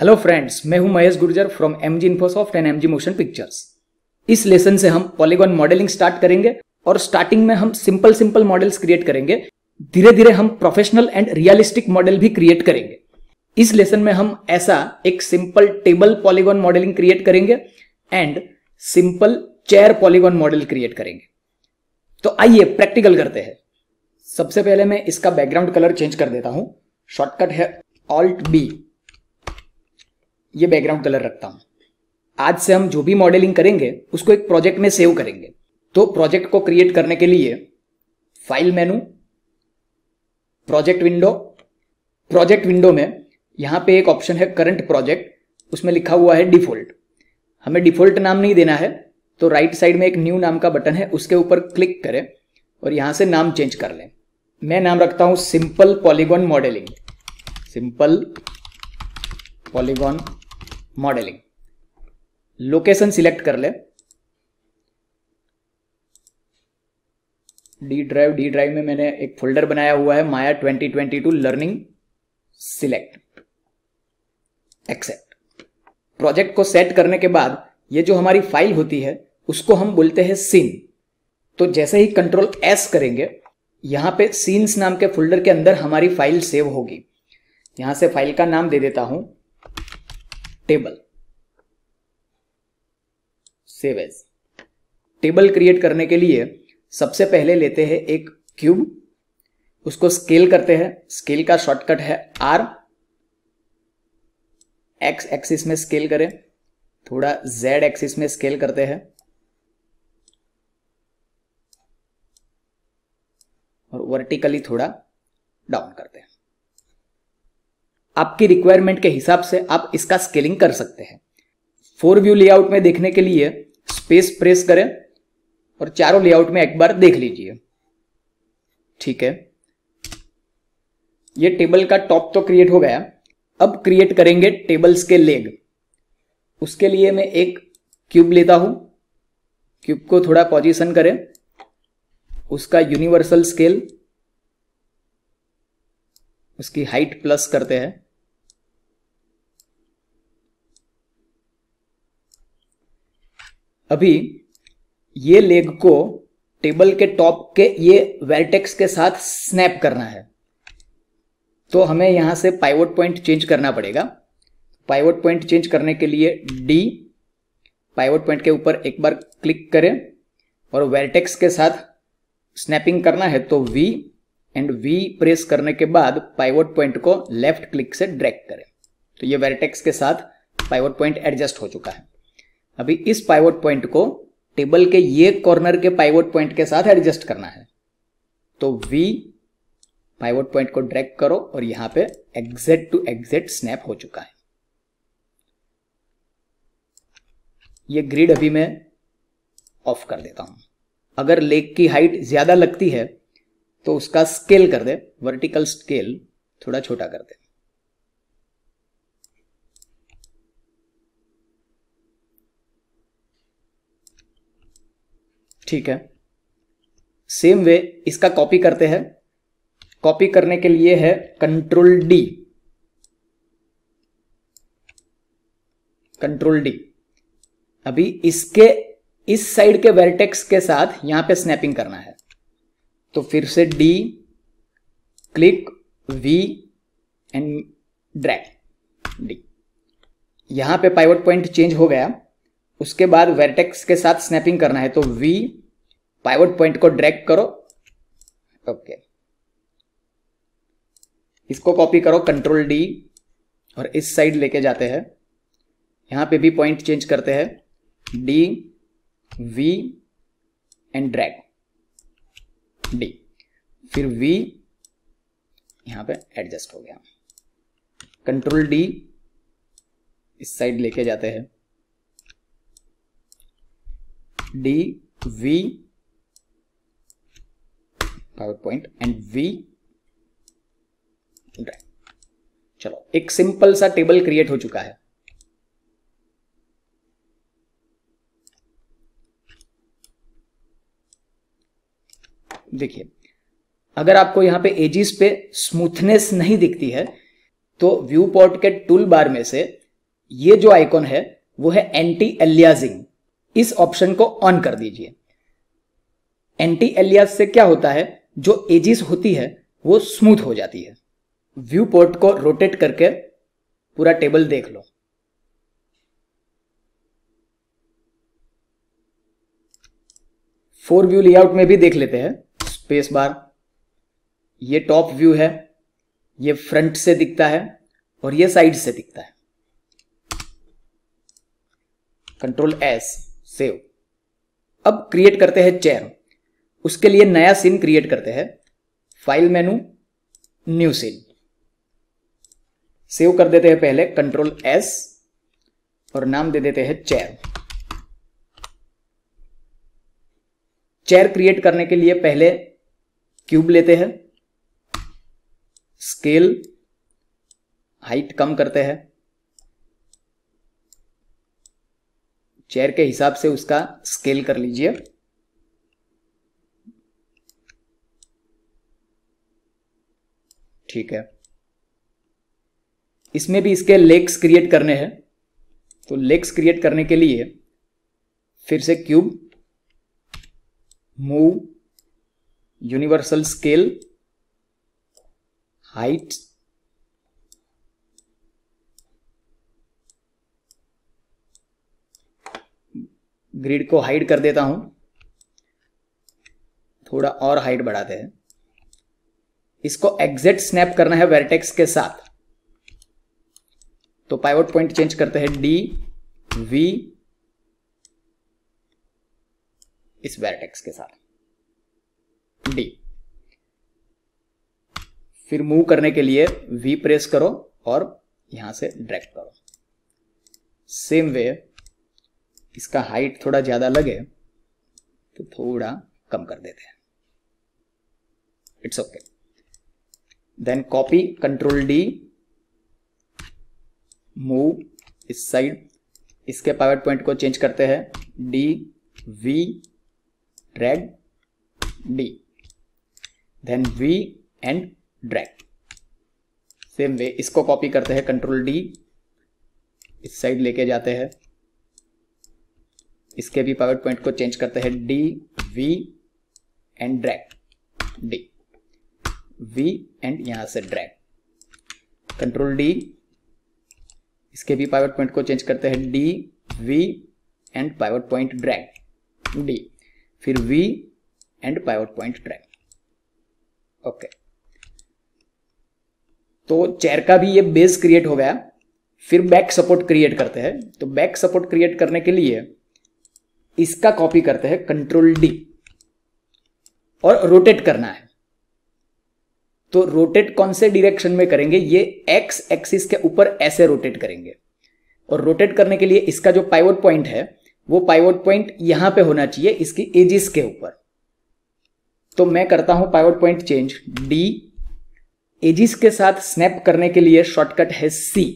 hello friends मैं हूं Mahesh Gurjar from M G Infosoft and M G motion pictures इस lesson से हम पॉलीगॉन मॉडलिंग स्टार्ट करेंगे और स्टार्टिंग में हम सिंपल सिंपल मॉडल्स क्रिएट करेंगे धीरे धीरे हम प्रोफेशनल एंड रियलिस्टिक मॉडल भी क्रिएट करेंगे इस लेसन में हम ऐसा एक simple table polygon modelling create करेंगे and simple chair polygon model create करेंगे तो आइए प्रैक्टिकल करते हैं सबसे पहले मैं इसका बैकग्राउंड कलर चेंज कर देता हूं शॉर्टकट है ऑल्ट बी ये बैकग्राउंड कलर रखता हूं आज से हम जो भी मॉडलिंग करेंगे उसको एक प्रोजेक्ट में सेव करेंगे तो प्रोजेक्ट को क्रिएट करने के लिए file menu project window project window में यहां पे एक ऑप्शन है करंट प्रोजेक्ट उसमें लिखा हुआ है डिफॉल्ट हमें डिफॉल्ट नाम नहीं देना है तो राइट साइड में एक न्यू नाम का बटन है उसके ऊपर क्लिक करें और यहां से नाम चेंज कर लें मैं नाम रखता हूं simple polygon modelling simple polygon modelling location select कर ले डी ड्राइव डी ड्राइव में मैंने एक फोल्डर बनाया हुआ है Maya 2022 learning select accept project को सेट करने के बाद ये जो हमारी फाइल होती है उसको हम बोलते हैं सीन तो जैसे ही कंट्रोल एस करेंगे यहां पे सीन्स नाम के फोल्डर के अंदर हमारी फाइल सेव होगी यहां से फाइल का नाम दे देता हूं table save as table create करने के लिए सबसे पहले लेते हैं एक क्यूब उसको स्केल करते हैं स्केल का शॉर्टकट है आर एक्स एक्सिस में स्केल करें थोड़ा जेड एक्सिस में स्केल करते हैं और वर्टिकली थोड़ा डाउन करते हैं आपकी रिक्वायरमेंट के हिसाब से आप इसका स्केलिंग कर सकते हैं फोर व्यू लेआउट में देखने के लिए स्पेस प्रेस करें और चारों लेआउट में एक बार देख लीजिए ठीक है ये टेबल का टॉप तो क्रिएट हो गया अब क्रिएट करेंगे टेबल्स के लेग उसके लिए मैं एक क्यूब लेता हूं क्यूब को थोड़ा पोजीशन करें उसका यूनिवर्सल स्केल उसकी हाइट प्लस करते हैं अभी ये लेग को टेबल के टॉप के ये वेल्टेक्स के साथ स्नैप करना है तो हमें यहां से पाइवट पॉइंट चेंज करना पड़ेगा पाइवट पॉइंट चेंज करने के लिए डी पाइवट पॉइंट के ऊपर एक बार क्लिक करें और वेल्टेक्स के साथ स्नैपिंग करना है तो वी एंड वी प्रेस करने के बाद पाइवट पॉइंट को लेफ्ट क्लिक से ड्रैग करें तो ये वेल्टेक्स के साथ पाइवट पॉइंट एडजस्ट हो चुका है अभी इस पाइवट पॉइंट को टेबल के ये कॉर्नर के पाइवट पॉइंट के साथ एडजस्ट करना है तो V पाइवट पॉइंट को ड्रैग करो और यहां पे एग्जेट टू एग्जेट स्नैप हो चुका है ये ग्रिड अभी मैं ऑफ कर देता हूं अगर लेक की हाइट ज्यादा लगती है तो उसका स्केल कर दे वर्टिकल स्केल थोड़ा छोटा कर दे ठीक है सेम वे इसका कॉपी करते हैं कॉपी करने के लिए है कंट्रोल डी कंट्रोल डी अभी इसके इस साइड के वेरिटेक्स के साथ यहां पे स्नैपिंग करना है तो फिर से D click V and drag D यहां पे पाइवट पॉइंट चेंज हो गया उसके बाद वेरटेक्स के साथ स्नैपिंग करना है तो वी पाइवट पॉइंट को ड्रैग करो ओके इसको कॉपी करो कंट्रोल डी और इस साइड लेके जाते हैं यहां पे भी पॉइंट चेंज करते हैं D V and drag D फिर वी यहां पे एडजस्ट हो गया कंट्रोल डी इस साइड लेके जाते हैं d v point and V चलो एक सिंपल सा टेबल क्रिएट हो चुका है देखिए अगर आपको यहां पे एजिस पे स्मूथनेस नहीं दिखती है तो व्यू पॉट के टूल बार में से ये जो आइकॉन है वो है एंटी एलियाजिंग इस ऑप्शन को ऑन कर दीजिए एंटी एलियास से क्या होता है जो एजिस होती है वो स्मूथ हो जाती है व्यू पोर्ट को रोटेट करके पूरा टेबल देख लो फोर व्यू लेआउट में भी देख लेते हैं स्पेस बार ये टॉप व्यू है ये फ्रंट से दिखता है और ये साइड से दिखता है कंट्रोल एस सेव अब क्रिएट करते हैं चेयर उसके लिए नया सीन क्रिएट करते हैं file menu new scene save कर देते हैं पहले कंट्रोल एस और नाम दे देते हैं चेयर चेयर क्रिएट करने के लिए पहले क्यूब लेते हैं स्केल हाइट कम करते हैं चेयर के हिसाब से उसका स्केल कर लीजिए ठीक है इसमें भी इसके लेग्स क्रिएट करने हैं तो लेग्स क्रिएट करने के लिए फिर से cube move universal scale height grid को हाइड कर देता हूं थोड़ा और हाइट बढ़ाते हैं इसको एग्जेक्ट स्नैप करना है वेरटेक्स के साथ तो पाइवट पॉइंट चेंज करते हैं डी वी इस वेरटेक्स के साथ डी फिर मूव करने के लिए वी प्रेस करो और यहां से ड्रैग करो सेम वे इसका हाइट थोड़ा ज़्यादा लगे तो थोड़ा कम कर देते हैं it's okay then copy control D move इस साइड इसके पावर पॉइंट को चेंज करते हैं D V drag D then V and drag same way इसको कॉपी करते हैं कंट्रोल डी इस साइड लेके जाते हैं इसके भी पावर पॉइंट को चेंज करते हैं D V and drag D V and यहां से ड्रैग कंट्रोल डी इसके भी पावर पॉइंट को चेंज करते हैं D V and power point drag D फिर V and power point drag okay तो चेयर का भी ये बेस क्रिएट हो गया फिर बैक सपोर्ट क्रिएट करते हैं तो बैक सपोर्ट क्रिएट करने के लिए इसका कॉपी करते हैं कंट्रोल डी और रोटेट करना है तो रोटेट कौन से डिरेक्शन में करेंगे ये एक्स एक्सिस के ऊपर ऐसे रोटेट करेंगे और रोटेट करने के लिए इसका जो पाइवट पॉइंट है वो पाइवट पॉइंट यहां पे होना चाहिए इसकी एजिस के ऊपर तो मैं करता हूं pivot point change D edges के साथ स्नैप करने के लिए शॉर्टकट है सी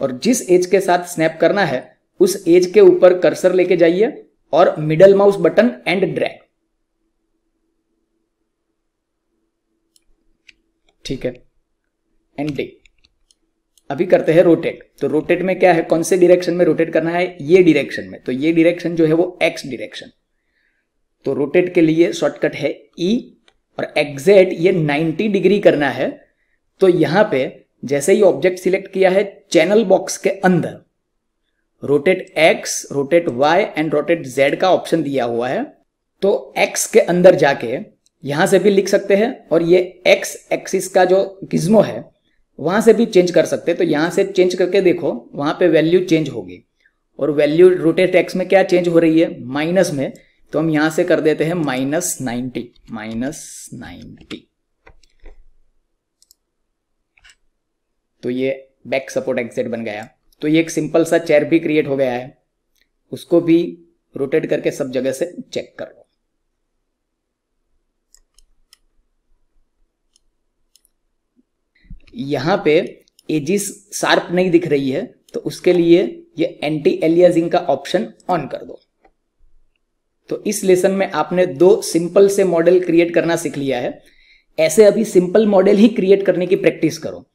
और जिस एज के साथ स्नैप करना है उस एज के ऊपर कर्सर लेके जाइए और middle mouse button and drag ठीक है एंड डे अभी करते हैं रोटेट तो रोटेट में क्या है कौन से डिरेक्शन में रोटेट करना है ये डिरेक्शन में तो ये डिरेक्शन जो है वो एक्स डिरेक्शन तो रोटेट के लिए शॉर्टकट है ई e और एग्जेट ये 90 डिग्री करना है तो यहां पे जैसे ही ऑब्जेक्ट सिलेक्ट किया है चैनल बॉक्स के अंदर rotate X rotate Y and rotate Z का ऑप्शन दिया हुआ है तो एक्स के अंदर जाके यहां से भी लिख सकते हैं और ये एक्स एक्सिस का जो गिज्मो है वहां से भी चेंज कर सकते हैं तो यहां से चेंज करके देखो वहां पे वैल्यू चेंज होगी और वैल्यू रोटेट एक्स में क्या चेंज हो रही है माइनस में तो हम यहां से कर देते हैं माइनस नाइनटी माइनस नाइनटी तो ये बैक सपोर्ट एक्सेट बन गया तो ये एक सिंपल सा चेयर भी क्रिएट हो गया है उसको भी रोटेट करके सब जगह से चेक कर लो यहां पे एजिस शार्प नहीं दिख रही है तो उसके लिए ये एंटी एलियाजिंग का ऑप्शन ऑन कर दो तो इस लेसन में आपने दो सिंपल से मॉडल क्रिएट करना सीख लिया है ऐसे अभी सिंपल मॉडल ही क्रिएट करने की प्रैक्टिस करो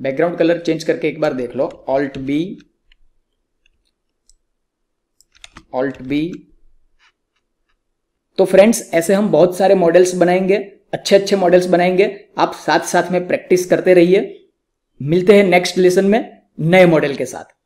बैकग्राउंड कलर चेंज करके एक बार देख लो ऑल्ट बी ऑल्ट बी तो फ्रेंड्स ऐसे हम बहुत सारे मॉडल्स बनाएंगे अच्छे अच्छे मॉडल्स बनाएंगे आप साथ साथ में प्रैक्टिस करते रहिए मिलते हैं नेक्स्ट लेसन में नए मॉडल के साथ